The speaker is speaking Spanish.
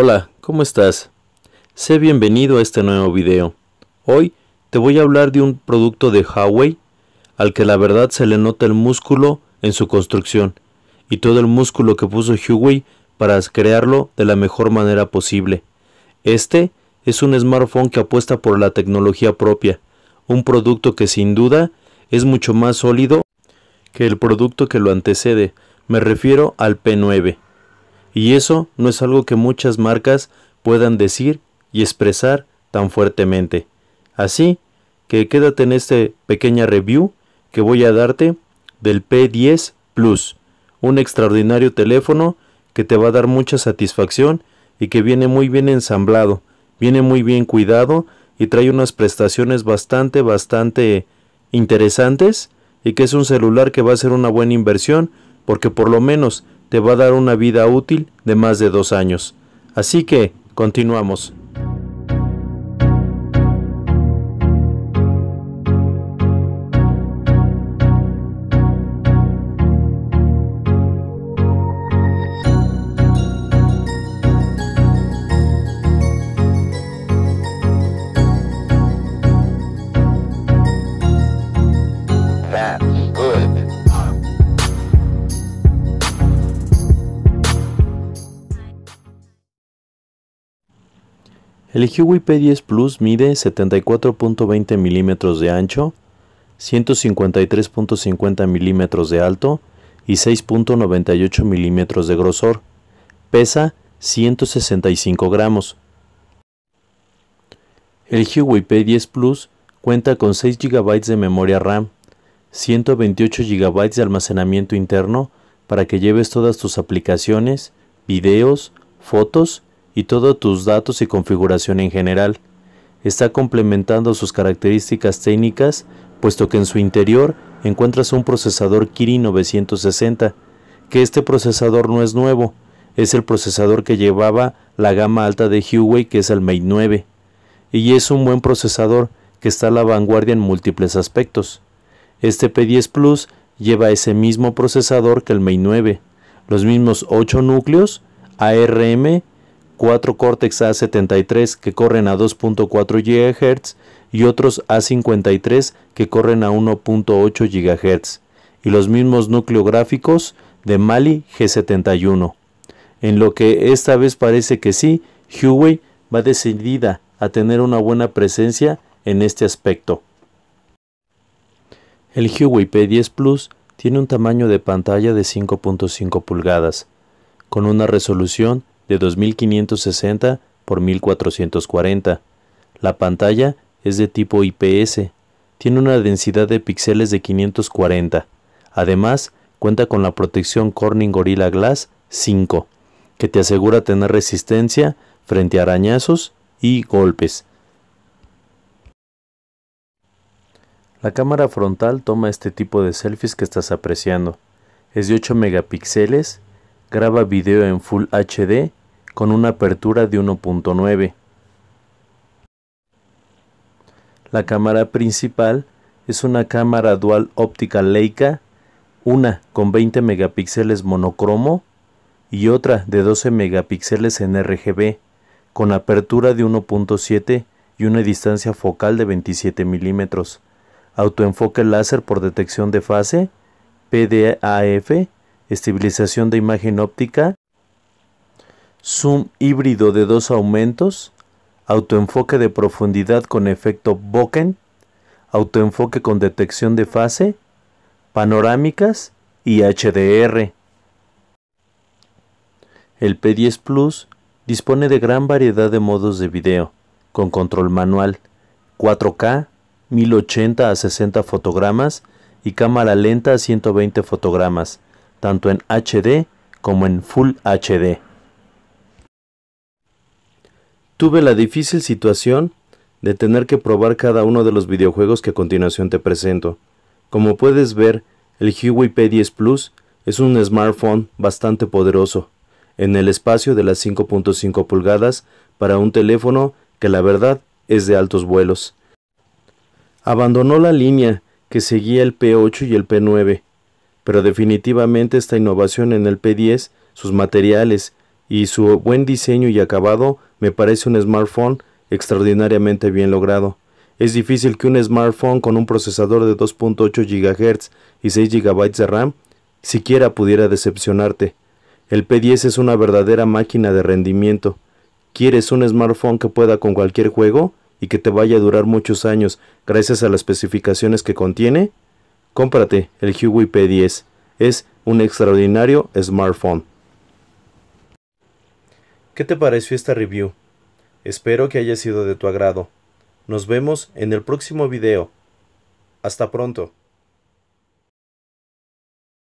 Hola, ¿cómo estás? Sé bienvenido a este nuevo video. Hoy te voy a hablar de un producto de Huawei al que la verdad se le nota el músculo en su construcción y todo el músculo que puso Huawei para crearlo de la mejor manera posible. Este es un smartphone que apuesta por la tecnología propia, un producto que sin duda es mucho más sólido que el producto que lo antecede, me refiero al P9. Y eso no es algo que muchas marcas puedan decir y expresar tan fuertemente. Así que quédate en esta pequeña review que voy a darte del P10 Plus, un extraordinario teléfono que te va a dar mucha satisfacción y que viene muy bien ensamblado, viene muy bien cuidado y trae unas prestaciones bastante, bastante interesantes y que es un celular que va a ser una buena inversión porque por lo menos te va a dar una vida útil de más de dos años. Así que, continuamos. El Huawei P10 Plus mide 74.20 mm de ancho, 153.50 mm de alto y 6.98 mm de grosor. Pesa 165 gramos. El Huawei P10 Plus cuenta con 6 GB de memoria RAM, 128 GB de almacenamiento interno para que lleves todas tus aplicaciones, videos, fotos y todos tus datos y configuración en general. Está complementando sus características técnicas, puesto que en su interior encuentras un procesador Kirin 960, que este procesador no es nuevo, es el procesador que llevaba la gama alta de Huawei que es el Mate 9, y es un buen procesador que está a la vanguardia en múltiples aspectos. Este P10 Plus lleva ese mismo procesador que el Mate 9, los mismos 8 núcleos, ARM 4 Cortex A73 que corren a 2.4 GHz y otros A53 que corren a 1.8 GHz y los mismos núcleos gráficos de Mali G71. En lo que esta vez parece que sí, Huawei va decidida a tener una buena presencia en este aspecto. El Huawei P10 Plus tiene un tamaño de pantalla de 5.5 pulgadas, con una resolución de 2560 por 1440. La pantalla es de tipo IPS, tiene una densidad de píxeles de 540. Además, cuenta con la protección Corning Gorilla Glass 5, que te asegura tener resistencia frente a arañazos y golpes. La cámara frontal toma este tipo de selfies que estás apreciando. Es de 8 megapíxeles, graba video en Full HD con una apertura de 1.9. La cámara principal es una cámara dual óptica Leica, una con 20 megapíxeles monocromo y otra de 12 megapíxeles en RGB, con apertura de 1.7 y una distancia focal de 27 milímetros, autoenfoque láser por detección de fase, PDAF, estabilización de imagen óptica zoom híbrido de dos aumentos, autoenfoque de profundidad con efecto Bokeh, autoenfoque con detección de fase, panorámicas y HDR. El P10 Plus dispone de gran variedad de modos de video, con control manual, 4K, 1080 a 60 fotogramas y cámara lenta a 120 fotogramas, tanto en HD como en Full HD tuve la difícil situación de tener que probar cada uno de los videojuegos que a continuación te presento. Como puedes ver, el Huawei P10 Plus es un smartphone bastante poderoso, en el espacio de las 5.5 pulgadas para un teléfono que la verdad es de altos vuelos. Abandonó la línea que seguía el P8 y el P9, pero definitivamente esta innovación en el P10, sus materiales y su buen diseño y acabado me parece un smartphone extraordinariamente bien logrado. Es difícil que un smartphone con un procesador de 2.8 GHz y 6 GB de RAM siquiera pudiera decepcionarte. El P10 es una verdadera máquina de rendimiento. ¿Quieres un smartphone que pueda con cualquier juego y que te vaya a durar muchos años gracias a las especificaciones que contiene? Cómprate el Huawei P10. Es un extraordinario smartphone. ¿Qué te pareció esta review? Espero que haya sido de tu agrado. Nos vemos en el próximo video. Hasta pronto.